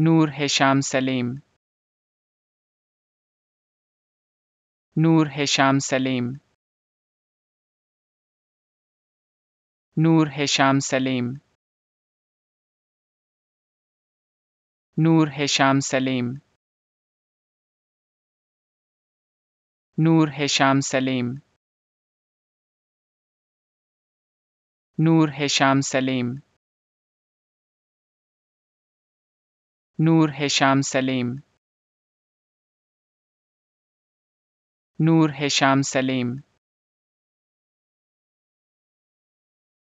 नूर हैशाम Salim नूर हैशाम Salem नूर हैशाम Salim नूर हैशाम Salem नूर हैशाम Salim नूर हैशाम Salem نور هشام سلیم نور هشام سلیم